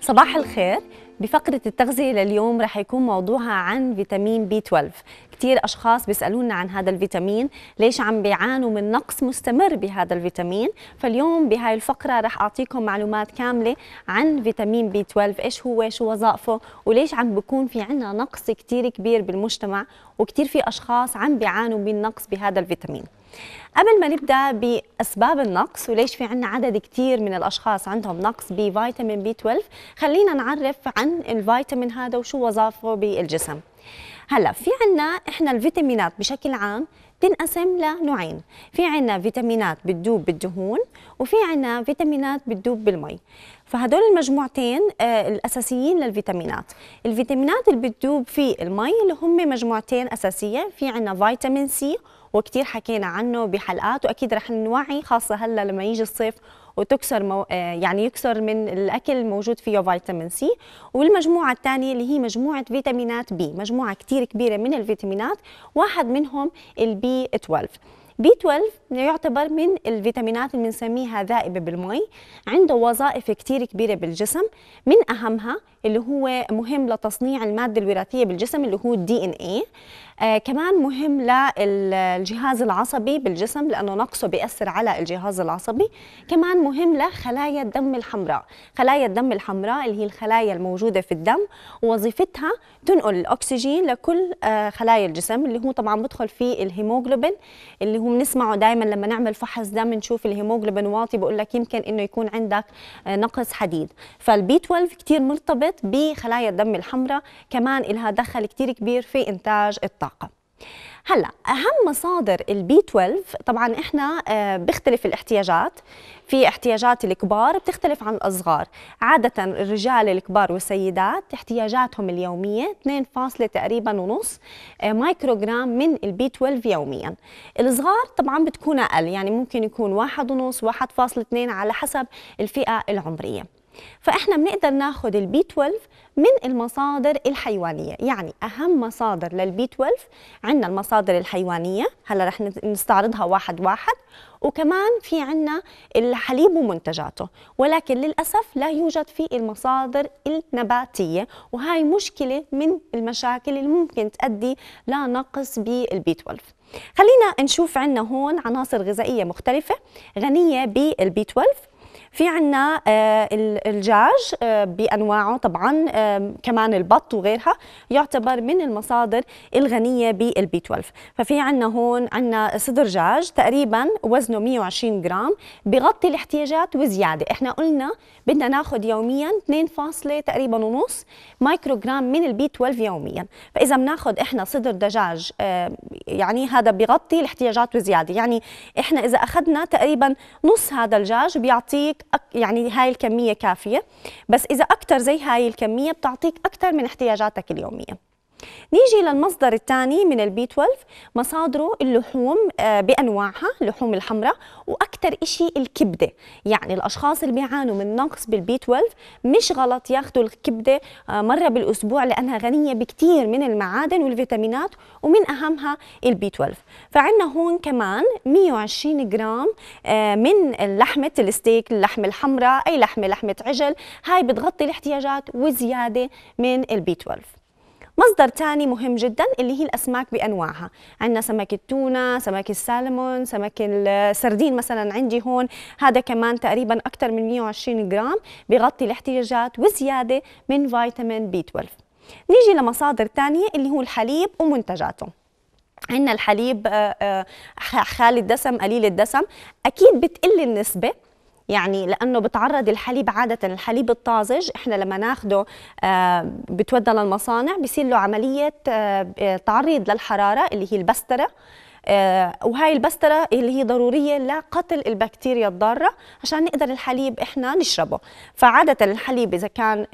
صباح الخير بفقرة التغذية لليوم رح يكون موضوعها عن فيتامين بي 12 كتير أشخاص بيسألونا عن هذا الفيتامين ليش عم بيعانوا من نقص مستمر بهذا الفيتامين فاليوم بهاي الفقرة رح أعطيكم معلومات كاملة عن فيتامين بي 12 إيش هو شو وظائفه وليش عم بكون في عنا نقص كتير كبير بالمجتمع وكتير في أشخاص عم بيعانوا من نقص بهذا الفيتامين قبل ما نبدا باسباب النقص وليش في عندنا عدد كثير من الاشخاص عندهم نقص بفيتامين بي 12 خلينا نعرف عن الفيتامين هذا وشو وظائفه بالجسم هلا في عندنا احنا الفيتامينات بشكل عام تنقسم لنوعين في عنا فيتامينات بتدوب بالدهون وفي عنا فيتامينات بتدوب بالمي فهدول المجموعتين آه، الاساسيين للفيتامينات الفيتامينات اللي بتدوب في المي اللي هم مجموعتين اساسيه في عنا فيتامين سي وكثير حكينا عنه بحلقات واكيد رح نوعي خاصه هلا لما يجي الصيف وتكسر مو... آه، يعني يكسر من الاكل موجود فيه فيتامين سي والمجموعه الثانيه اللي هي مجموعه فيتامينات بي مجموعه كثير كبيره من الفيتامينات واحد منهم البي 12 بي 12 يعتبر من الفيتامينات اللي بنسميها ذائبه بالمي عنده وظائف كثير كبيره بالجسم من اهمها اللي هو مهم لتصنيع الماده الوراثيه بالجسم اللي هو الدي ان اي آه كمان مهم للجهاز العصبي بالجسم لانه نقصه بياثر على الجهاز العصبي كمان مهم لخلايا الدم الحمراء خلايا الدم الحمراء اللي هي الخلايا الموجوده في الدم وظيفتها تنقل الاكسجين لكل آه خلايا الجسم اللي هو طبعا بدخل فيه الهيموجلوبين اللي هو بنسمعه دائما لما نعمل فحص دم نشوف الهيموجلوبين واطي بقول لك يمكن انه يكون عندك آه نقص حديد فالبي 12 كثير مرتبط الفيتات بخلايا الدم الحمراء كمان لها دخل كتير كبير في إنتاج الطاقة هلا اهم مصادر البي 12 طبعا احنا آه، بيختلف الاحتياجات في احتياجات الكبار بتختلف عن الاصغار عاده الرجال الكبار والسيدات احتياجاتهم اليوميه 2 فاصلة تقريبا ونص آه، مايكروغرام من البي 12 يوميا الصغار طبعا بتكون اقل يعني ممكن يكون 1.5 1.2 على حسب الفئه العمريه فإحنا بنقدر ناخد البي 12 من المصادر الحيوانية يعني أهم مصادر للبي 12 عندنا المصادر الحيوانية هلا رح نستعرضها واحد واحد وكمان في عندنا الحليب ومنتجاته ولكن للأسف لا يوجد في المصادر النباتية وهي مشكلة من المشاكل اللي ممكن تؤدي لنقص بالبي 12 خلينا نشوف عندنا هون عناصر غذائية مختلفة غنية بالبي 12 في عنا آه، الجاج آه، بانواعه طبعا كمان البط وغيرها يعتبر من المصادر الغنيه بالبي 12 ففي عنا هون عنا صدر جاج تقريبا وزنه 120 جرام بغطي الاحتياجات وزياده احنا قلنا بدنا ناخذ يوميا 2 فاصلة تقريبا ونص مايكرو جرام من البي 12 يوميا فاذا بناخذ احنا صدر دجاج يعني هذا بغطي الاحتياجات وزياده يعني احنا اذا اخذنا تقريبا نص هذا الدجاج بيعطيك يعني هاي الكميه كافيه بس اذا اكثر زي هاي الكميه بتعطيك اكثر من احتياجاتك اليوميه نيجي للمصدر الثاني من البي 12 مصادره اللحوم آه، بانواعها اللحوم الحمراء واكثر شيء الكبده يعني الاشخاص اللي بيعانوا من نقص بالبي 12 مش غلط ياخذوا الكبده آه، مره بالاسبوع لانها غنيه بكثير من المعادن والفيتامينات ومن اهمها البي 12 فعندنا هون كمان 120 جرام آه، من لحمه الستيك اللحمه الحمراء اي لحمه لحمه عجل هاي بتغطي الاحتياجات وزياده من البي 12 مصدر تاني مهم جدا اللي هي الاسماك بانواعها عندنا سمك التونه سمك السالمون سمك السردين مثلا عندي هون هذا كمان تقريبا اكثر من 120 جرام بغطي الاحتياجات وزياده من فيتامين بي 12 نيجي لمصادر تانية اللي هو الحليب ومنتجاته عندنا الحليب آه، آه، خالي الدسم قليل الدسم اكيد بتقل النسبه يعني لانه بتعرض الحليب عاده الحليب الطازج احنا لما ناخده آه، بتودى للمصانع بصير له عمليه آه، تعريض للحراره اللي هي البستره آه، وهاي البسترة اللي هي ضرورية لقتل البكتيريا الضارة عشان نقدر الحليب إحنا نشربه فعادة الحليب إذا كان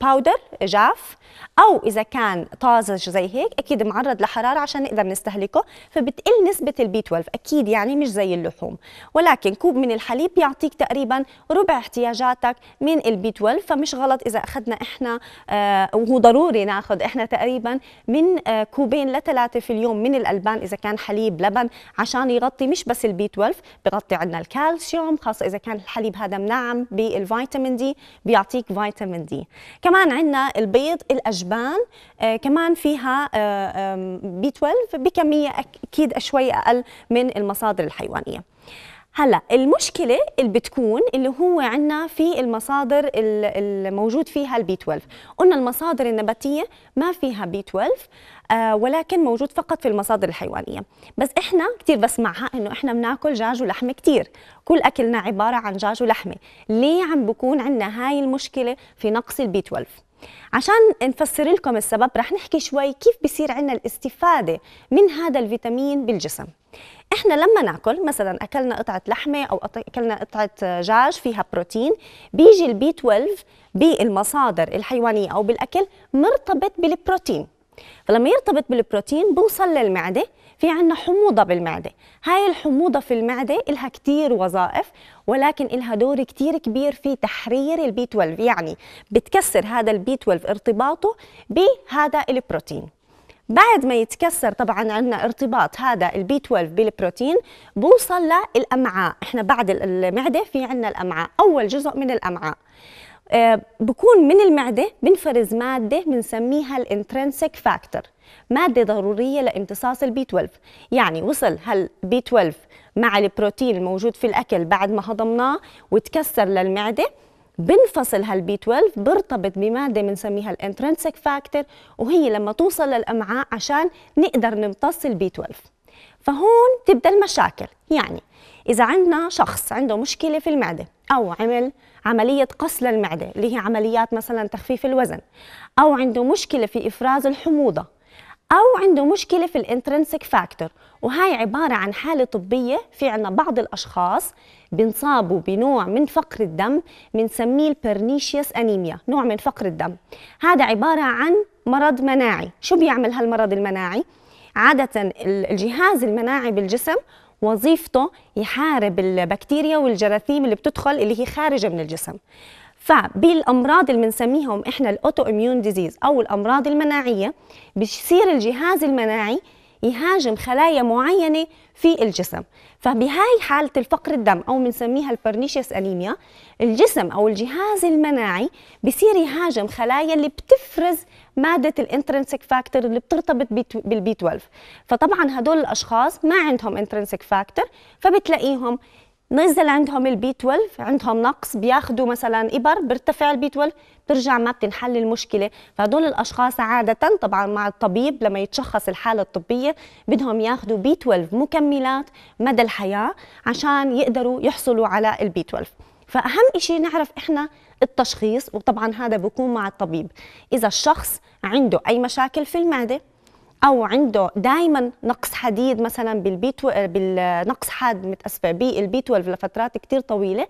باودر آه، جاف أو إذا كان طازج زي هيك أكيد معرض لحرارة عشان نقدر نستهلكه فبتقل نسبة البي 12 أكيد يعني مش زي اللحوم ولكن كوب من الحليب بيعطيك تقريبا ربع احتياجاتك من البي 12 فمش غلط إذا أخذنا إحنا آه، وهو ضروري ناخذ إحنا تقريبا من كوبين لثلاثة في اليوم من الألبان إذا كان حليب حليب لبن عشان يغطي مش بس البي 12 بغطي عندنا الكالسيوم خاصه اذا كان الحليب هذا منعم بالفيتامين دي بيعطيك فيتامين دي كمان عندنا البيض الاجبان آه كمان فيها آه بي 12 بكميه اكيد شوي اقل من المصادر الحيوانيه هلا المشكله اللي بتكون اللي هو عندنا في المصادر الموجود فيها البي 12 قلنا المصادر النباتيه ما فيها بي 12 آه ولكن موجود فقط في المصادر الحيوانيه بس احنا كثير بسمعها انه احنا بناكل دجاج ولحمه كثير كل اكلنا عباره عن دجاج ولحمه ليه عم بكون عندنا هاي المشكله في نقص البي 12 عشان نفسر لكم السبب رح نحكي شوي كيف بصير عنا الاستفادة من هذا الفيتامين بالجسم احنا لما ناكل مثلا اكلنا قطعه لحمه او اكلنا قطعه دجاج فيها بروتين بيجي البي 12 بالمصادر الحيوانيه او بالاكل مرتبط بالبروتين فلما يرتبط بالبروتين بوصل للمعده في عنا حموضه بالمعده هاي الحموضه في المعده إلها كتير وظائف ولكن إلها دور كتير كبير في تحرير البي 12 يعني بتكسر هذا البي 12 ارتباطه بهذا البروتين بعد ما يتكسر طبعا عندنا ارتباط هذا البي 12 بالبروتين بوصل للامعاء احنا بعد المعده في عندنا الامعاء اول جزء من الامعاء آه، بكون من المعده بنفرز ماده بنسميها الانترنسك فاكتور ماده ضروريه لامتصاص البي 12 يعني وصل هل بي 12 مع البروتين الموجود في الاكل بعد ما هضمناه وتكسر للمعده بنفصل هالبي 12 برتبط بماده بنسميها الانترنسك فاكتور وهي لما توصل للامعاء عشان نقدر نمتص البي 12 فهون تبدا المشاكل يعني اذا عندنا شخص عنده مشكله في المعده او عمل عمليه قص للمعده اللي هي عمليات مثلا تخفيف الوزن او عنده مشكله في افراز الحموضه أو عنده مشكلة في الانترنسك فاكتور وهاي عبارة عن حالة طبية في عنا بعض الأشخاص بنصابوا بنوع من فقر الدم بنسميه البرنيشيوس أنيميا نوع من فقر الدم هذا عبارة عن مرض مناعي شو بيعمل هالمرض المناعي؟ عادة الجهاز المناعي بالجسم وظيفته يحارب البكتيريا والجراثيم اللي بتدخل اللي هي خارجة من الجسم فبالامراض اللي بنسميهم احنا الاوتو اميون ديزيز او الامراض المناعيه بصير الجهاز المناعي يهاجم خلايا معينة في الجسم فبهاي حالة الفقر الدم أو بنسميها البرنيشيس أنيميا الجسم أو الجهاز المناعي بصير يهاجم خلايا اللي بتفرز مادة الانترنسك فاكتور اللي بترتبط بالبي 12 فطبعا هدول الأشخاص ما عندهم انترنسك فاكتور فبتلاقيهم نزل عندهم البي 12 عندهم نقص بياخذوا مثلا ابر بيرتفع البي 12 بترجع ما بتنحل المشكله فهدول الاشخاص عاده طبعا مع الطبيب لما يتشخص الحاله الطبيه بدهم ياخذوا بي 12 مكملات مدى الحياه عشان يقدروا يحصلوا على البي 12 فاهم شيء نعرف احنا التشخيص وطبعا هذا بكون مع الطبيب اذا الشخص عنده اي مشاكل في المعده او عنده دائما نقص حديد مثلا بالبي بالنقص حاد متاسفه بالبي 12 لفترات كثير طويله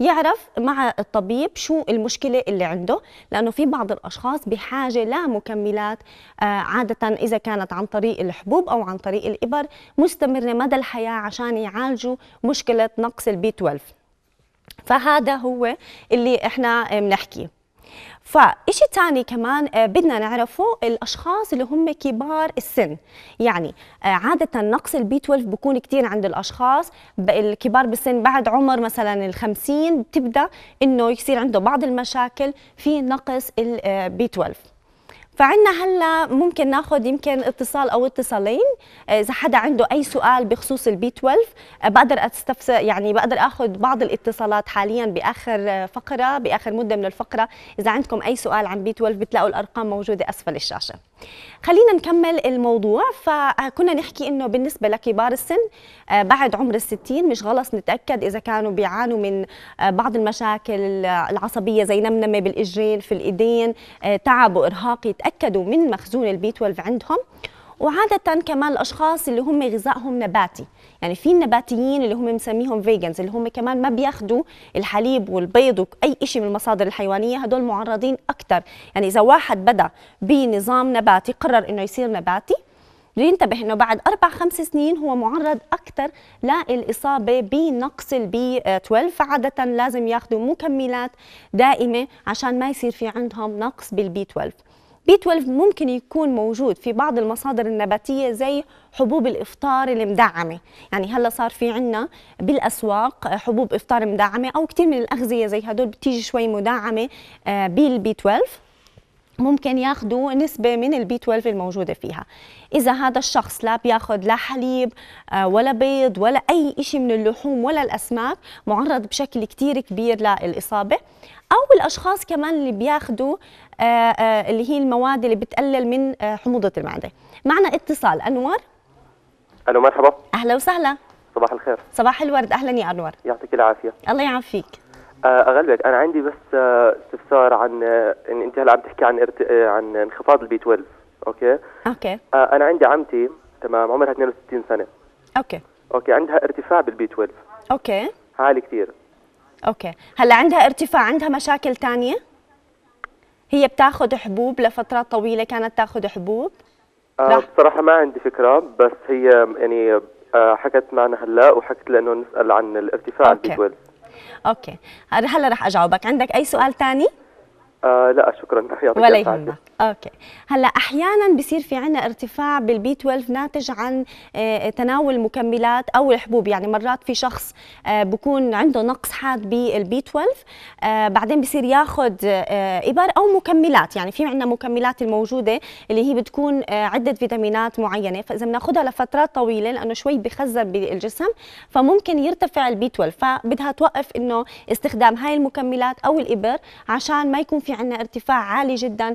يعرف مع الطبيب شو المشكله اللي عنده لانه في بعض الاشخاص بحاجه لمكملات آه، عاده اذا كانت عن طريق الحبوب او عن طريق الابر مستمره مدى الحياه عشان يعالجوا مشكله نقص البي 12 فهذا هو اللي احنا بنحكيه فإشي تاني كمان آه، بدنا نعرفه الأشخاص اللي هم كبار السن يعني آه، عادة نقص البي 12 بكون كتير عند الأشخاص الكبار بالسن بعد عمر مثلا الخمسين بتبدأ إنه يصير عنده بعض المشاكل في نقص البي 12 آه، فعندنا هلا ممكن ناخذ يمكن اتصال او اتصالين آه، اذا حدا عنده اي سؤال بخصوص البي 12 آه، بقدر استفسر يعني بقدر اخذ بعض الاتصالات حاليا باخر آه، فقره باخر مده من الفقره اذا عندكم اي سؤال عن بي 12 بتلاقوا الارقام موجوده اسفل الشاشه خلينا نكمل الموضوع فكنا نحكي انه بالنسبه لكبار السن آه، بعد عمر الستين مش غلط نتاكد اذا كانوا بيعانوا من آه، بعض المشاكل آه، العصبيه زي نمنمه بالاجرين في الايدين تعب وارهاق يتاكدوا من مخزون البي 12 عندهم وعاده كمان الاشخاص اللي هم غذائهم نباتي يعني في النباتيين اللي هم بنسميهم فيجنز اللي هم كمان ما بياخذوا الحليب والبيض واي شيء من المصادر الحيوانيه هدول معرضين اكثر يعني اذا واحد بدا بنظام نباتي قرر انه يصير نباتي بينتبه انه بعد اربع خمس سنين هو معرض اكثر للاصابه بنقص البي 12 فعاده لازم ياخذوا مكملات دائمه عشان ما يصير في عندهم نقص بالبي 12 بي 12 ممكن يكون موجود في بعض المصادر النباتيه زي حبوب الافطار المدعمه يعني هلا صار في عندنا بالاسواق حبوب افطار مدعمه او كثير من الاغذيه زي هدول بتيجي شوي مدعمه آه، بالبي 12 ممكن ياخذوا نسبة من البي 12 الموجودة فيها إذا هذا الشخص لا بياخذ لا حليب آه، ولا بيض ولا أي شيء من اللحوم ولا الأسماك معرض بشكل كتير كبير للإصابة أو الأشخاص كمان اللي بياخذوا آه، آه، اللي هي المواد اللي بتقلل من آه، حموضه المعده معنا اتصال انور الو مرحبا اهلا وسهلا صباح الخير صباح الورد اهلا يا انور يعطيك العافيه الله يعافيك اغلبك انا عندي بس استفسار عن إن انت هلا عم تحكي عن ارت... عن انخفاض البي 12 اوكي اوكي انا عندي عمتي تمام عمرها 62 سنه اوكي اوكي عندها ارتفاع بالبي 12 اوكي عالي كثير اوكي هلا عندها ارتفاع عندها مشاكل ثانيه هي بتاخذ حبوب لفترات طويله كانت تاخذ حبوب آه بصراحه ما عندي فكره بس هي يعني آه حكت معنا هلا وحكت لانه نسال عن الارتفاع البي 12 اوكي هلا رح اجاوبك عندك اي سؤال ثاني آه لا شكرا ولا يهمك اوكي هلا احيانا بصير في عنا ارتفاع بالبي 12 ناتج عن آه، تناول المكملات او الحبوب يعني مرات في شخص آه، بكون عنده نقص حاد بالبي 12 آه، بعدين بصير ياخذ ابر او مكملات يعني في عنا مكملات الموجوده اللي هي بتكون عده فيتامينات معينه فاذا بناخذها لفترات طويله لانه شوي بخزن بالجسم فممكن يرتفع البي 12 فبدها توقف انه استخدام هاي المكملات او الابر عشان ما يكون في عنا ارتفاع عالي جدا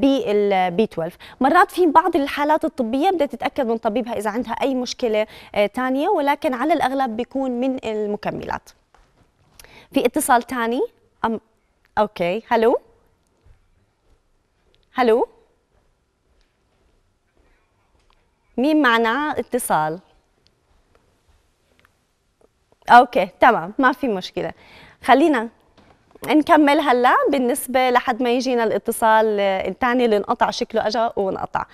بالبي 12 مرات في بعض الحالات الطبيه بدها تتاكد من طبيبها اذا عندها اي مشكله ثانيه آه، ولكن على الاغلب بيكون من المكملات في اتصال ثاني أم... اوكي هلو هلو مين معنا اتصال اوكي تمام ما في مشكله خلينا نكمل هلا بالنسبه لحد ما يجينا الاتصال آه، الثاني اللي انقطع شكله اجى وانقطع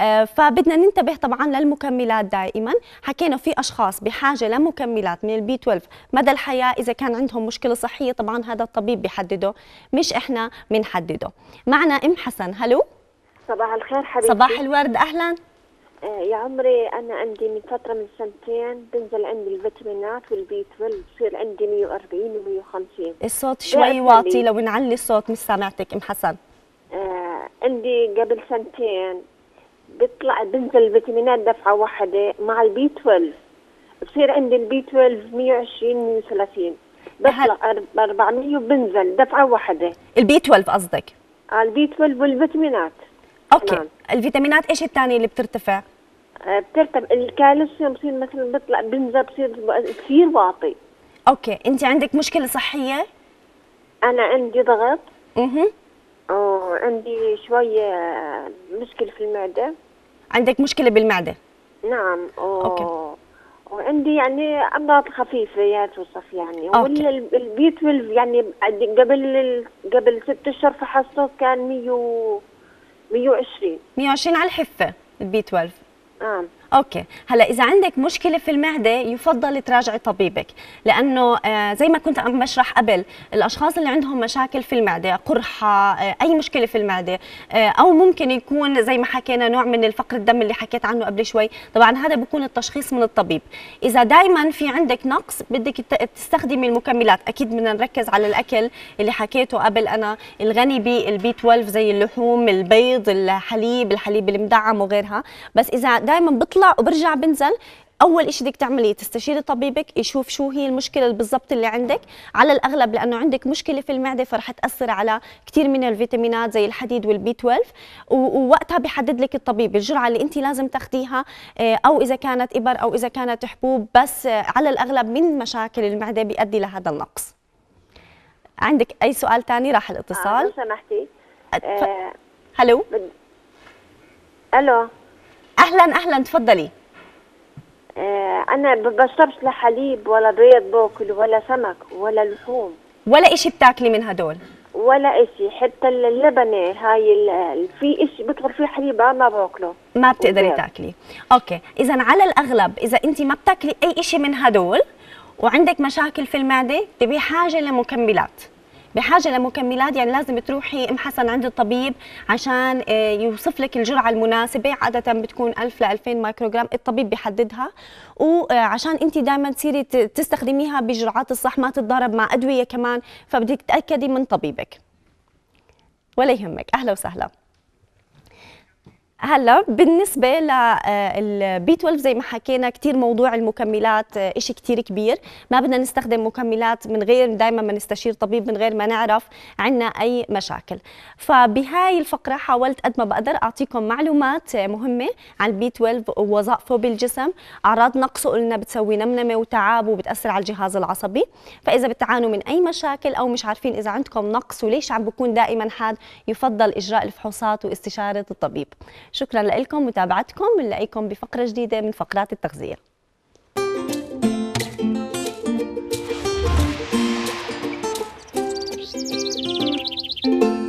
آه، فبدنا ننتبه طبعا للمكملات دائما حكينا في اشخاص بحاجه لمكملات من البي 12 مدى الحياه اذا كان عندهم مشكله صحيه طبعا هذا الطبيب بيحدده مش احنا بنحدده معنا ام حسن هلو صباح الخير حبيبتي صباح الورد اهلا آه، يا عمري أنا عندي من فترة من سنتين بنزل عندي الفيتامينات والبي 12 بصير عندي 140 و 150 الصوت شوي واطي لو نعلي الصوت مش سامعتك أم حسن آه عندي قبل سنتين بيطلع بنزل الفيتامينات دفعة واحدة مع البي 12 بصير عندي البي 12 120 130 بطلع 400 وبنزل دفعة واحدة البي 12 قصدك آه، البي 12 والفيتامينات اوكي تمام. نعم. الفيتامينات ايش الثانيه اللي بترتفع؟ آه، بترتفع الكالسيوم بصير مثلا بطلع بنزل بصير كثير واطي اوكي انت عندك مشكله صحيه؟ انا عندي ضغط اها وعندي شويه مشكله في المعده عندك مشكله بالمعده؟ نعم أوه. اوكي وعندي يعني امراض خفيفه يا توصف يعني ولا 12 يعني قبل قبل ست اشهر فحصته كان 100 120 120 على الحفه البي 12 نعم اوكي هلا اذا عندك مشكله في المعده يفضل تراجعي طبيبك لانه آه، زي ما كنت عم بشرح قبل الاشخاص اللي عندهم مشاكل في المعده قرحه آه، اي مشكله في المعده آه، او ممكن يكون زي ما حكينا نوع من الفقر الدم اللي حكيت عنه قبل شوي طبعا هذا بيكون التشخيص من الطبيب اذا دائما في عندك نقص بدك تستخدمي المكملات اكيد بدنا نركز على الاكل اللي حكيته قبل انا الغني بالبي 12 زي اللحوم البيض الحليب الحليب المدعم وغيرها بس اذا دائما بطلع بطلع وبرجع بنزل اول شيء بدك تعمليه تستشيري طبيبك يشوف شو هي المشكله بالضبط اللي عندك على الاغلب لانه عندك مشكله في المعده فرح تاثر على كثير من الفيتامينات زي الحديد والبي 12 ووقتها بيحدد لك الطبيب الجرعه اللي انت لازم تاخديها آه، او اذا كانت ابر او اذا كانت حبوب بس آه، على الاغلب من مشاكل المعده بيؤدي لهذا النقص عندك اي سؤال ثاني راح الاتصال آه لو سمحتي هلو آه هلو الو اهلا اهلا تفضلي آه، انا بشربش لا حليب ولا بيض باكل ولا سمك ولا لحوم ولا اشي بتاكلي من هدول ولا اشي حتى اللبنه هاي في اشي بطهر فيه حليب ما باكله ما بتقدري تاكلي اوكي اذا على الاغلب اذا انت ما بتاكلي اي اشي من هدول وعندك مشاكل في المعده تبي حاجه لمكملات بحاجه لمكملات يعني لازم تروحي ام حسن عند الطبيب عشان آه، يوصف لك الجرعه المناسبه عاده بتكون 1000 ل 2000 مايكروغرام الطبيب بيحددها وعشان آه، انت دائما تصيري تستخدميها بجرعات الصح ما تتضارب مع ادويه كمان فبدك تاكدي من طبيبك ولا يهمك اهلا وسهلا هلا بالنسبه للبي آه، 12 زي ما حكينا كثير موضوع المكملات آه، شيء كثير كبير ما بدنا نستخدم مكملات من غير دائما ما نستشير طبيب من غير ما نعرف عندنا اي مشاكل فبهاي الفقره حاولت قد ما بقدر اعطيكم معلومات آه، مهمه عن البي 12 ووظائفه بالجسم اعراض نقصه قلنا بتسوي نمنمه وتعب وبتاثر على الجهاز العصبي فاذا بتعانوا من اي مشاكل او مش عارفين اذا عندكم نقص وليش عم بكون دائما حاد يفضل اجراء الفحوصات واستشاره الطبيب شكرا لكم متابعتكم نلاقيكم بفقره جديده من فقرات التغذيه thank you